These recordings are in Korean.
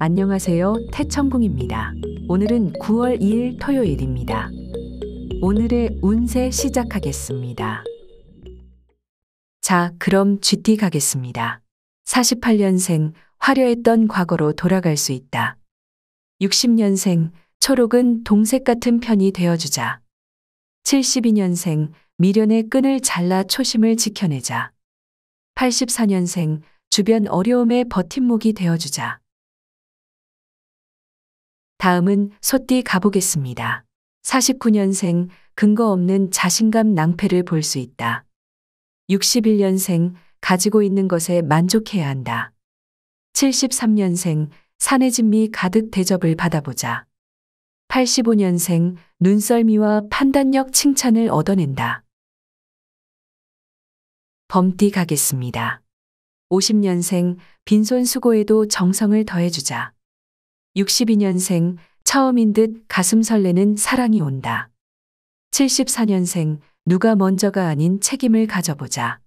안녕하세요. 태천궁입니다. 오늘은 9월 2일 토요일입니다. 오늘의 운세 시작하겠습니다. 자, 그럼 GT 가겠습니다. 48년생 화려했던 과거로 돌아갈 수 있다. 60년생 초록은 동색 같은 편이 되어주자. 72년생 미련의 끈을 잘라 초심을 지켜내자. 84년생 주변 어려움의 버팀목이 되어주자. 다음은 소띠 가보겠습니다. 49년생 근거 없는 자신감 낭패를 볼 수 있다. 61년생 가지고 있는 것에 만족해야 한다. 73년생 산의 진미 가득 대접을 받아보자. 85년생 눈썰미와 판단력 칭찬을 얻어낸다. 범띠 가겠습니다. 50년생 빈손 수고에도 정성을 더해주자. 62년생 처음인 듯 가슴 설레는 사랑이 온다. 74년생 누가 먼저가 아닌 책임을 가져보자.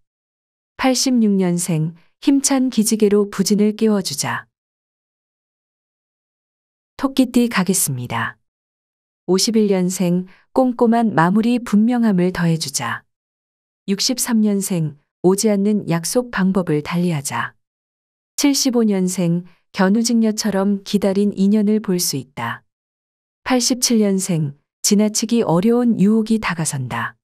86년생 힘찬 기지개로 부진을 깨워주자 토끼띠 가겠습니다. 51년생 꼼꼼한 마무리 분명함을 더해주자. 63년생 오지 않는 약속 방법을 달리하자. 75년생 견우직녀처럼 기다린 인연을 볼 수 있다. 87년생, 지나치기 어려운 유혹이 다가선다.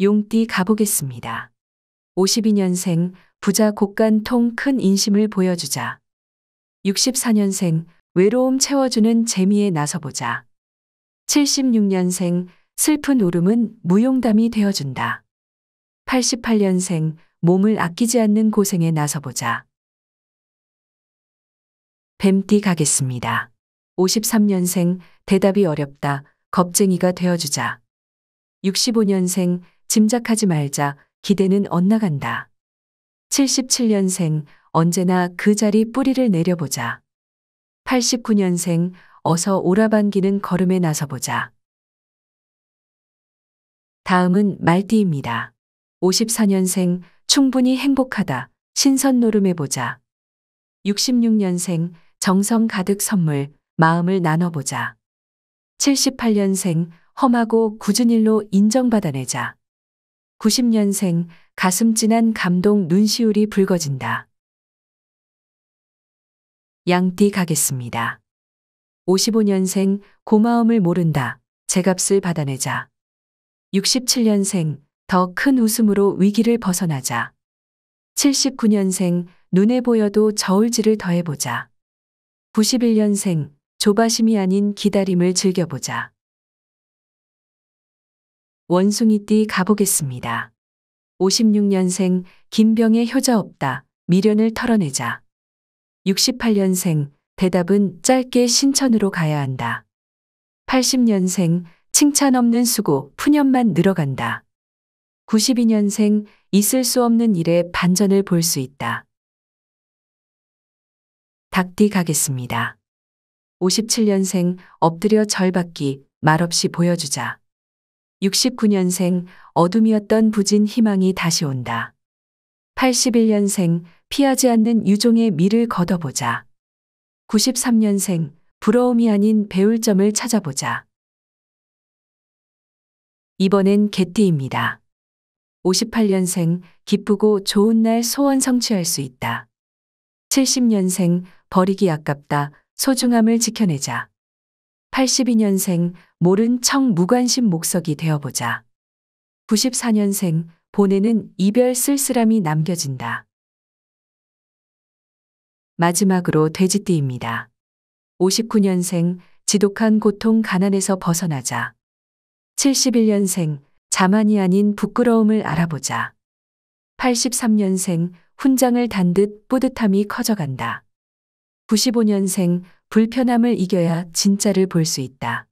용띠 가보겠습니다. 52년생, 부자 곡간통 큰 인심을 보여주자. 64년생, 외로움 채워주는 재미에 나서보자. 76년생, 슬픈 울음은 무용담이 되어준다. 88년생, 몸을 아끼지 않는 고생에 나서보자. 뱀띠 가겠습니다. 53년생 대답이 어렵다. 겁쟁이가 되어주자. 65년생 짐작하지 말자. 기대는 엇나간다. 77년생 언제나 그 자리 뿌리를 내려보자. 89년생 어서 오라반기는 걸음에 나서보자. 다음은 말띠입니다. 54년생 충분히 행복하다. 신선 노름해보자. 66년생 정성 가득 선물, 마음을 나눠보자. 78년생 험하고 굳은 일로 인정받아내자. 90년생 가슴 진한 감동 눈시울이 붉어진다. 양띠 가겠습니다. 55년생 고마움을 모른다. 제값을 받아내자. 67년생 더 큰 웃음으로 위기를 벗어나자. 79년생 눈에 보여도 저울질을 더해보자. 91년생, 조바심이 아닌 기다림을 즐겨보자. 원숭이띠 가보겠습니다. 56년생, 김병의 효자 없다, 미련을 털어내자. 68년생, 대답은 짧게 신천으로 가야 한다. 80년생, 칭찬 없는 수고, 푸념만 늘어간다. 92년생, 있을 수 없는 일에 반전을 볼 수 있다. 닭띠 가겠습니다. 57년생 엎드려 절받기 말없이 보여주자. 69년생 어둠이었던 부진 희망이 다시 온다. 81년생 피하지 않는 유종의 미를 걷어보자. 93년생 부러움이 아닌 배울 점을 찾아보자. 이번엔 개띠입니다. 58년생 기쁘고 좋은 날 소원 성취할 수 있다. 70년생 버리기 아깝다. 소중함을 지켜내자. 82년생 모른 청 무관심 목석이 되어보자. 94년생 보내는 이별 쓸쓸함이 남겨진다. 마지막으로 돼지띠입니다. 59년생 지독한 고통 가난에서 벗어나자. 71년생 자만이 아닌 부끄러움을 알아보자. 83년생 훈장을 단 듯 뿌듯함이 커져간다. 95년생 불편함을 이겨야 진짜를 볼 수 있다.